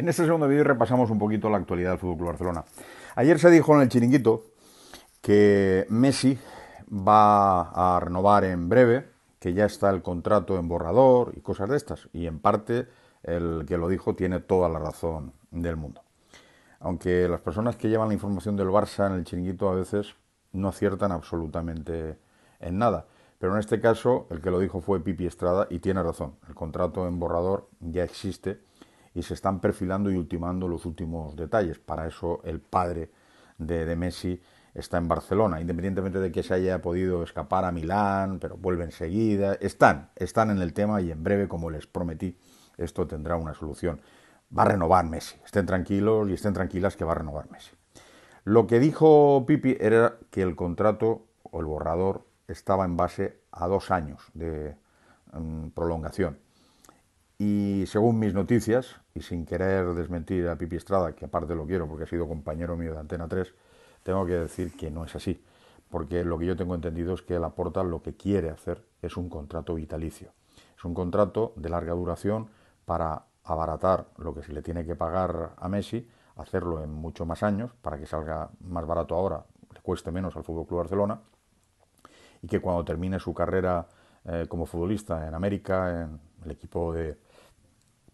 En este segundo vídeo repasamos un poquito la actualidad del FC Barcelona. Ayer se dijo en el chiringuito que Messi va a renovar en breve, que ya está el contrato en borrador y cosas de estas. Y en parte el que lo dijo tiene toda la razón del mundo. Aunque las personas que llevan la información del Barça en el chiringuito a veces no aciertan absolutamente en nada. Pero en este caso el que lo dijo fue Pipi Estrada y tiene razón. El contrato en borrador ya existe y se están perfilando y ultimando los últimos detalles. Para eso el padre de, Messi está en Barcelona, independientemente de que se haya podido escapar a Milán, pero vuelve enseguida. Están, están en el tema y en breve, como les prometí, esto tendrá una solución. Va a renovar Messi. Estén tranquilos y estén tranquilas que va a renovar Messi. Lo que dijo Pipi era que el contrato o el borrador estaba en base a dos años de mm, prolongación. Y según mis noticias, y sin querer desmentir a Pipi Estrada, que aparte lo quiero porque ha sido compañero mío de Antena 3, tengo que decir que no es así. Porque lo que yo tengo entendido es que el Aporta lo que quiere hacer es un contrato vitalicio. Es un contrato de larga duración para abaratar lo que se le tiene que pagar a Messi, hacerlo en mucho más años para que salga más barato ahora, le cueste menos al Fútbol Club Barcelona y que cuando termine su carrera eh, como futbolista en América, en el equipo de,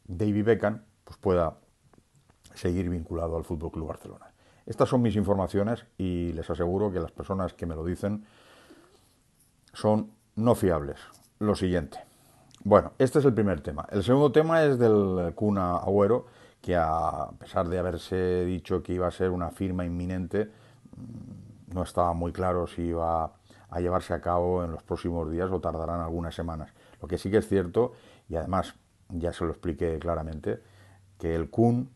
David Beckham pues pueda seguir vinculado al Fútbol Club Barcelona. Estas son mis informaciones y les aseguro que las personas que me lo dicen son no fiables. Lo siguiente. Bueno, este es el primer tema. El segundo tema es del Cuna Agüero, que a pesar de haberse dicho que iba a ser una firma inminente, mm, no estaba muy claro si iba a llevarse a cabo en los próximos días o tardarán algunas semanas. Lo que sí que es cierto, y además ya se lo expliqué claramente, que el Kun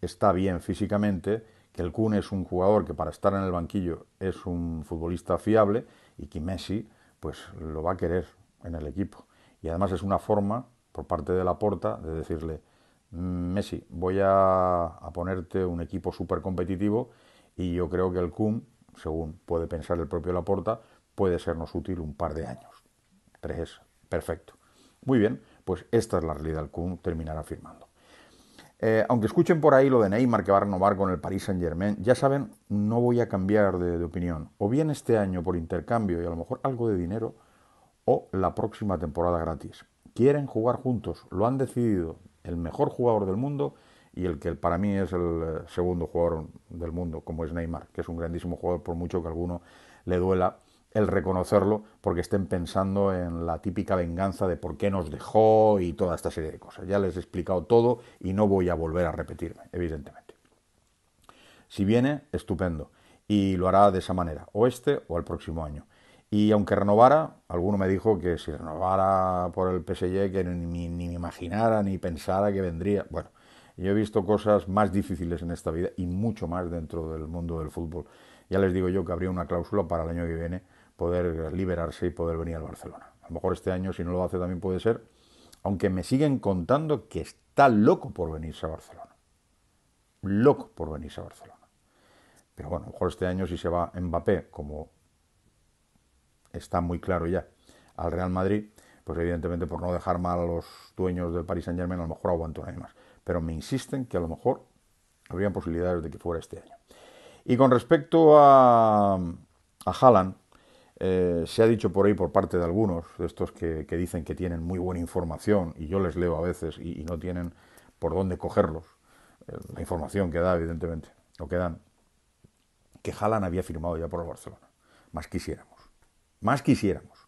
está bien físicamente, que el Kun es un jugador que para estar en el banquillo es un futbolista fiable y que Messi pues lo va a querer en el equipo. Y además es una forma por parte de Laporta de decirle, mm, Messi, voy a, a ponerte un equipo súper competitivo y yo creo que el Kun, según puede pensar el propio Laporta, puede sernos útil un par de años. Tres, perfecto. Muy bien, pues esta es la realidad, que Kun terminará firmando. Eh, aunque escuchen por ahí lo de Neymar que va a renovar con el Paris Saint Germain, ya saben, no voy a cambiar de, de opinión. O bien este año por intercambio y a lo mejor algo de dinero, o la próxima temporada gratis. Quieren jugar juntos, lo han decidido el mejor jugador del mundo y el que para mí es el eh, segundo jugador del mundo, como es Neymar, que es un grandísimo jugador, por mucho que a alguno le duela el reconocerlo porque estén pensando en la típica venganza de por qué nos dejó y toda esta serie de cosas. Ya les he explicado todo y no voy a volver a repetirme, evidentemente. Si viene, estupendo. Y lo hará de esa manera, o este o el próximo año. Y aunque renovara, alguno me dijo que si renovara por el PSG, que ni, ni me imaginara ni pensara que vendría. Bueno, yo he visto cosas más difíciles en esta vida y mucho más dentro del mundo del fútbol. Ya les digo yo que habría una cláusula para el año que viene poder liberarse y poder venir al Barcelona. A lo mejor este año, si no lo hace, también puede ser, aunque me siguen contando que está loco por venirse a Barcelona. Loco por venirse a Barcelona. Pero bueno, a lo mejor este año si se va Mbappé, como está muy claro ya, al Real Madrid, pues evidentemente por no dejar mal a los dueños del Paris Saint Germain, a lo mejor aguantó nada más. Pero me insisten que a lo mejor habrían posibilidades de que fuera este año. Y con respecto a, a Haaland, eh, se ha dicho por ahí por parte de algunos, de estos que, dicen que tienen muy buena información, y yo les leo a veces y, no tienen por dónde cogerlos, eh, la información que da, evidentemente, o que dan, que Jalan había firmado ya por el Barcelona. Más quisiéramos, más quisiéramos.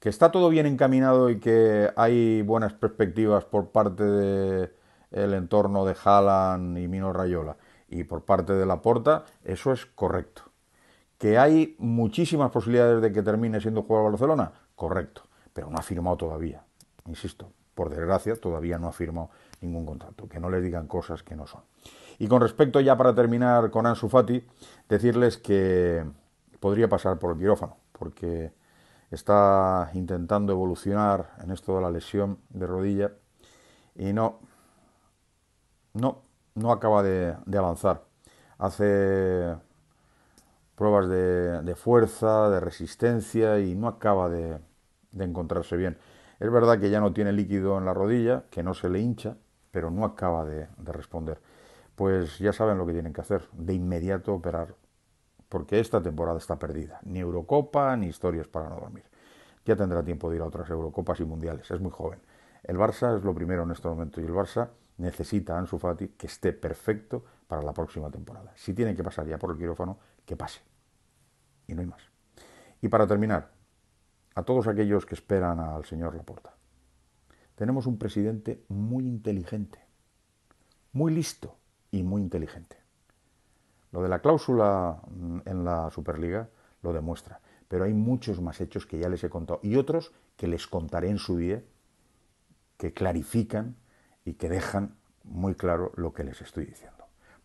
Que está todo bien encaminado y que hay buenas perspectivas por parte del el entorno de Jalan y Mino Rayola y por parte de Laporta, eso es correcto ¿Que hay muchísimas posibilidades de que termine siendo jugador de Barcelona? Correcto, pero no ha firmado todavía. Insisto, por desgracia, todavía no ha firmado ningún contrato. Que no les digan cosas que no son. Y con respecto, ya para terminar con Ansu Fati, decirles que podría pasar por el quirófano, porque está intentando evolucionar en esto de la lesión de rodilla y no, no, no acaba de avanzar. Hace pruebas de, fuerza, de resistencia y no acaba de, encontrarse bien. Es verdad que ya no tiene líquido en la rodilla, que no se le hincha, pero no acaba de, de, responder. Pues ya saben lo que tienen que hacer, de inmediato operar, porque esta temporada está perdida. Ni Eurocopa, ni historias para no dormir. Ya tendrá tiempo de ir a otras Eurocopas y Mundiales, es muy joven. El Barça es lo primero en este momento y el Barça necesita a Ansu Fati que esté perfecto para la próxima temporada. Si tiene que pasar ya por el quirófano, que pase. Y no hay más. Y para terminar, a todos aquellos que esperan al señor Laporta, tenemos un presidente muy inteligente, muy listo y muy inteligente. Lo de la cláusula mm, en la Superliga lo demuestra, pero hay muchos más hechos que ya les he contado y otros que les contaré en su día, que clarifican y que dejan muy claro lo que les estoy diciendo.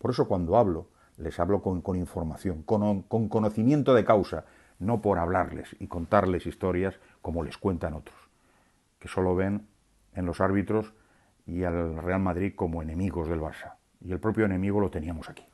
Por eso cuando hablo, les hablo con, información, con, con conocimiento de causa, no por hablarles y contarles historias como les cuentan otros, que solo ven en los árbitros y al Real Madrid como enemigos del Barça. Y el propio enemigo lo teníamos aquí.